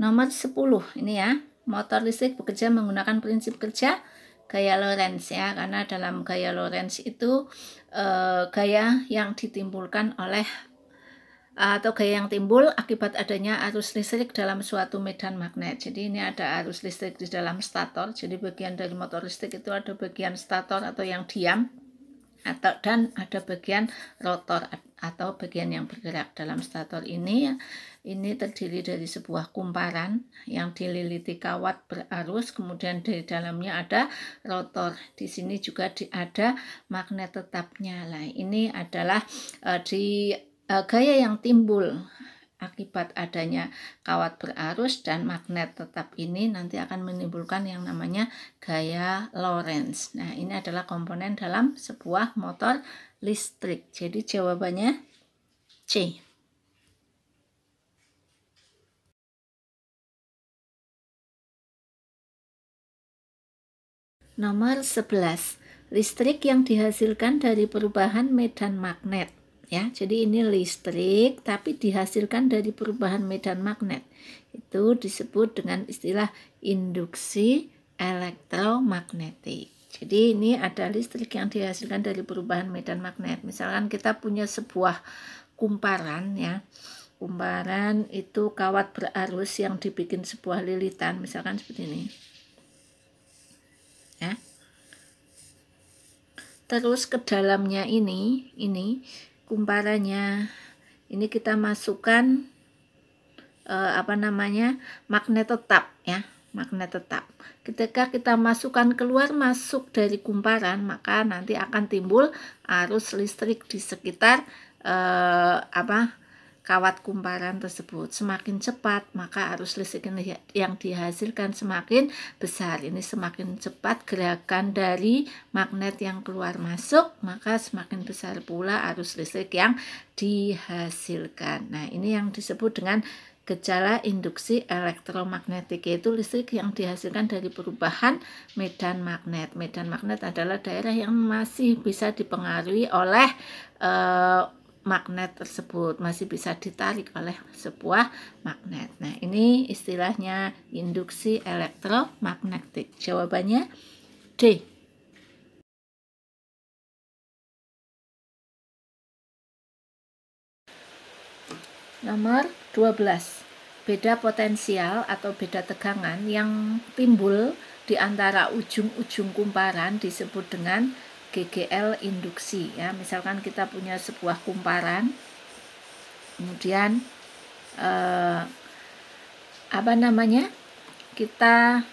Nomor 10 ini ya. Motor listrik bekerja menggunakan prinsip kerja gaya Lorentz ya karena dalam gaya Lorentz itu e, gaya yang ditimbulkan oleh atau gaya yang timbul akibat adanya arus listrik dalam suatu medan magnet. Jadi ini ada arus listrik di dalam stator. Jadi bagian dari motor listrik itu ada bagian stator atau yang diam atau dan ada bagian rotor atau bagian yang bergerak dalam stator ini ini terdiri dari sebuah kumparan yang dililiti kawat berarus kemudian dari dalamnya ada rotor di sini juga ada magnet tetapnya lah ini adalah uh, di uh, gaya yang timbul akibat adanya kawat berarus dan magnet tetap ini nanti akan menimbulkan yang namanya gaya Lorentz. Nah, ini adalah komponen dalam sebuah motor listrik. Jadi jawabannya C. Nomor 11. Listrik yang dihasilkan dari perubahan medan magnet. Ya, jadi ini listrik tapi dihasilkan dari perubahan medan magnet. Itu disebut dengan istilah induksi elektromagnetik. Jadi ini ada listrik yang dihasilkan dari perubahan medan magnet. Misalkan kita punya sebuah kumparan ya. Kumparan itu kawat berarus yang dibikin sebuah lilitan, misalkan seperti ini. Ya. Terus ke dalamnya ini, ini kumparannya. Ini kita masukkan eh, apa namanya? magnet tetap ya magnet tetap. Ketika kita masukkan keluar masuk dari kumparan, maka nanti akan timbul arus listrik di sekitar eh, apa kawat kumparan tersebut. Semakin cepat, maka arus listrik yang dihasilkan semakin besar. Ini semakin cepat gerakan dari magnet yang keluar masuk, maka semakin besar pula arus listrik yang dihasilkan. Nah, ini yang disebut dengan Gejala induksi elektromagnetik yaitu listrik yang dihasilkan dari perubahan medan magnet. Medan magnet adalah daerah yang masih bisa dipengaruhi oleh e, magnet tersebut, masih bisa ditarik oleh sebuah magnet. Nah, ini istilahnya induksi elektromagnetik. Jawabannya D. Nomor 12 beda potensial atau beda tegangan yang timbul di antara ujung-ujung kumparan disebut dengan GGL induksi ya. Misalkan kita punya sebuah kumparan kemudian eh, apa namanya? kita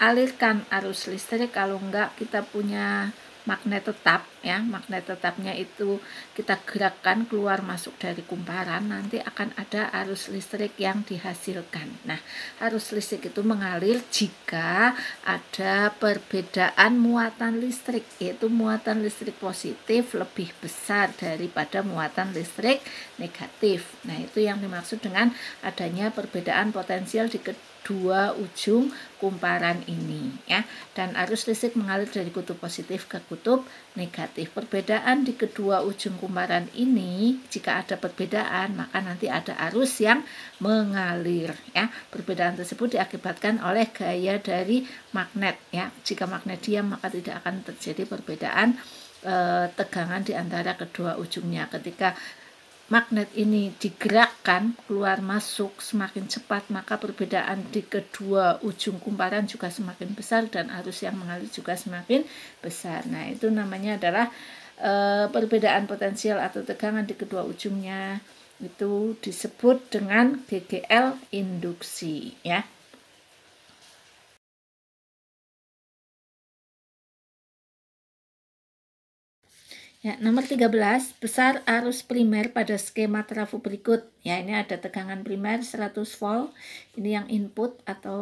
alirkan arus listrik kalau enggak kita punya magnet tetap ya magnet tetapnya itu kita gerakkan keluar masuk dari kumparan nanti akan ada arus listrik yang dihasilkan nah arus listrik itu mengalir jika ada perbedaan muatan listrik yaitu muatan listrik positif lebih besar daripada muatan listrik negatif nah itu yang dimaksud dengan adanya perbedaan potensial di dua ujung kumparan ini ya dan arus listrik mengalir dari kutub positif ke kutub negatif perbedaan di kedua ujung kumparan ini jika ada perbedaan maka nanti ada arus yang mengalir ya perbedaan tersebut diakibatkan oleh gaya dari magnet ya jika magnet diam maka tidak akan terjadi perbedaan e, tegangan di antara kedua ujungnya ketika magnet ini digerakkan keluar masuk semakin cepat maka perbedaan di kedua ujung kumparan juga semakin besar dan arus yang mengalir juga semakin besar. Nah, itu namanya adalah e, perbedaan potensial atau tegangan di kedua ujungnya itu disebut dengan GGL induksi ya. Ya, nomor 13, besar arus primer pada skema trafo berikut. Ya, ini ada tegangan primer 100 volt. Ini yang input atau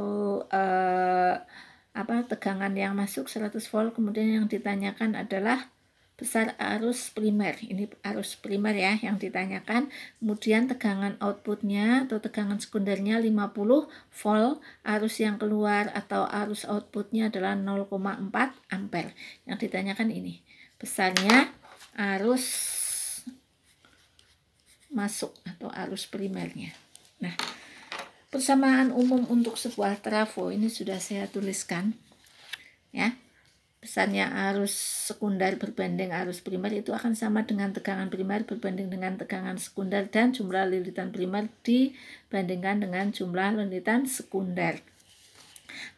eh, apa tegangan yang masuk 100 volt. Kemudian yang ditanyakan adalah besar arus primer. Ini arus primer ya yang ditanyakan. Kemudian tegangan outputnya atau tegangan sekundernya 50 volt. Arus yang keluar atau arus outputnya adalah 0,4 ampere. Yang ditanyakan ini. Besarnya arus masuk atau arus primernya. Nah, persamaan umum untuk sebuah trafo ini sudah saya tuliskan. Ya. Besarnya arus sekunder berbanding arus primer itu akan sama dengan tegangan primer berbanding dengan tegangan sekunder dan jumlah lilitan primer dibandingkan dengan jumlah lilitan sekunder.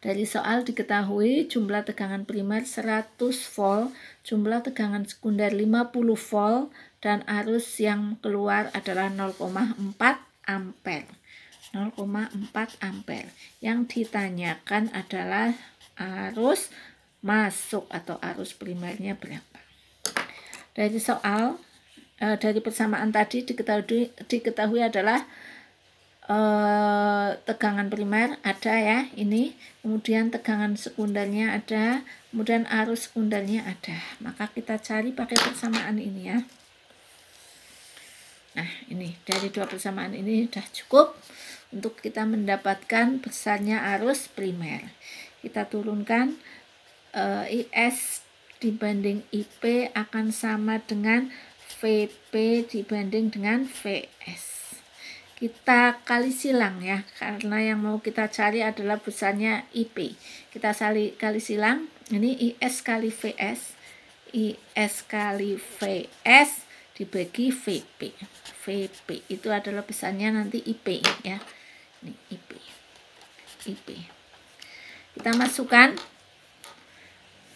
Dari soal diketahui jumlah tegangan primer 100 volt, jumlah tegangan sekunder 50 volt, dan arus yang keluar adalah 0,4 ampere. 0,4 ampere. Yang ditanyakan adalah arus masuk atau arus primernya berapa. Dari soal, eh, dari persamaan tadi diketahui, diketahui adalah Eh, tegangan primer ada ya ini kemudian tegangan sekundernya ada kemudian arus sekundernya ada maka kita cari pakai persamaan ini ya nah ini dari dua persamaan ini sudah cukup untuk kita mendapatkan besarnya arus primer kita turunkan uh, eh, IS dibanding IP akan sama dengan VP dibanding dengan VS kita kali silang ya karena yang mau kita cari adalah besarnya IP kita sali, kali silang ini IS kali VS IS kali VS dibagi VP VP itu adalah besarnya nanti IP ya ini IP IP kita masukkan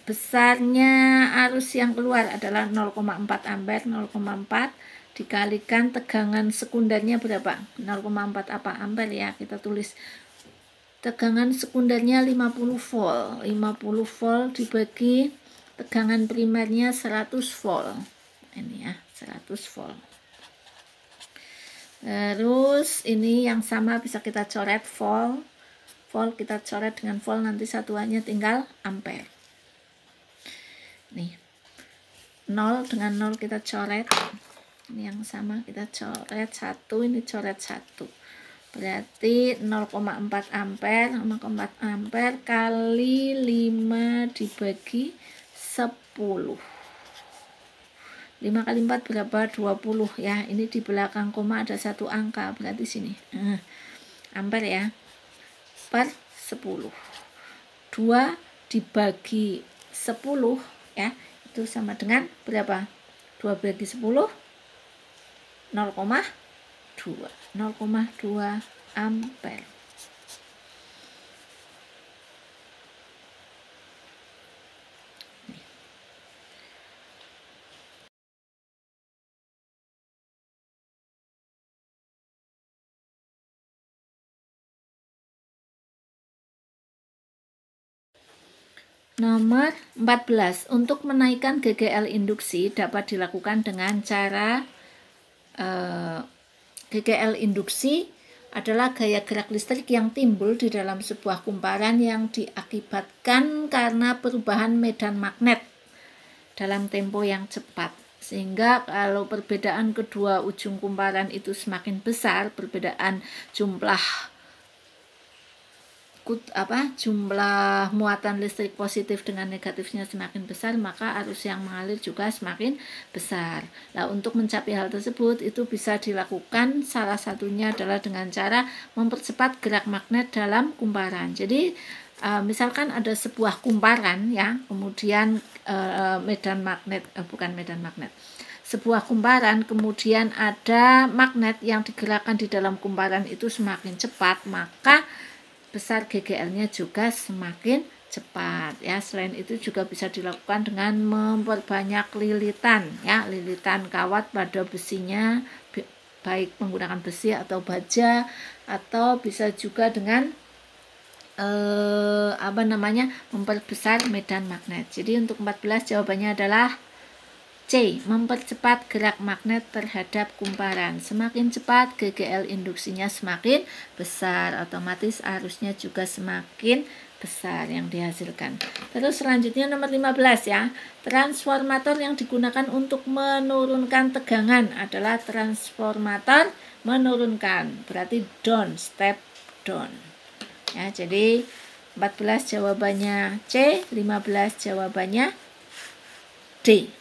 besarnya arus yang keluar adalah 0,4 ampere 0,4 dikalikan tegangan sekundernya berapa 0,4 apa ampere ya kita tulis tegangan sekundernya 50 volt 50 volt dibagi tegangan primernya 100 volt ini ya 100 volt terus ini yang sama bisa kita coret volt volt kita coret dengan volt nanti satuannya tinggal ampere nih 0 dengan 0 kita coret ini yang sama kita coret satu ini coret satu berarti 0,4 ampere 0,4 ampere kali 5 dibagi 10 5 kali 4 berapa 20 ya ini di belakang koma ada satu angka berarti sini eh, ampere ya per 10 2 dibagi 10 ya itu sama dengan berapa 2 bagi 10 0,2 ampere Nomor 14, untuk menaikkan GGL induksi dapat dilakukan dengan cara Eh, GGL induksi adalah gaya gerak listrik yang timbul di dalam sebuah kumparan yang diakibatkan karena perubahan medan magnet dalam tempo yang cepat. Sehingga kalau perbedaan kedua ujung kumparan itu semakin besar, perbedaan jumlah apa jumlah muatan listrik positif dengan negatifnya semakin besar maka arus yang mengalir juga semakin besar. Nah, untuk mencapai hal tersebut itu bisa dilakukan salah satunya adalah dengan cara mempercepat gerak magnet dalam kumparan. Jadi Uh, misalkan ada sebuah kumparan ya, kemudian uh, medan magnet uh, bukan medan magnet sebuah kumparan, kemudian ada magnet yang digerakkan di dalam kumparan itu semakin cepat, maka besar GGL-nya juga semakin cepat ya. Selain itu juga bisa dilakukan dengan memperbanyak lilitan ya, lilitan kawat pada besinya baik menggunakan besi atau baja atau bisa juga dengan eh, apa namanya memperbesar medan magnet. Jadi untuk 14 jawabannya adalah C. Mempercepat gerak magnet terhadap kumparan. Semakin cepat GGL induksinya semakin besar, otomatis arusnya juga semakin besar yang dihasilkan. Terus selanjutnya nomor 15 ya. Transformator yang digunakan untuk menurunkan tegangan adalah transformator menurunkan, berarti down, step down. Ya, jadi 14 jawabannya C, 15 jawabannya D.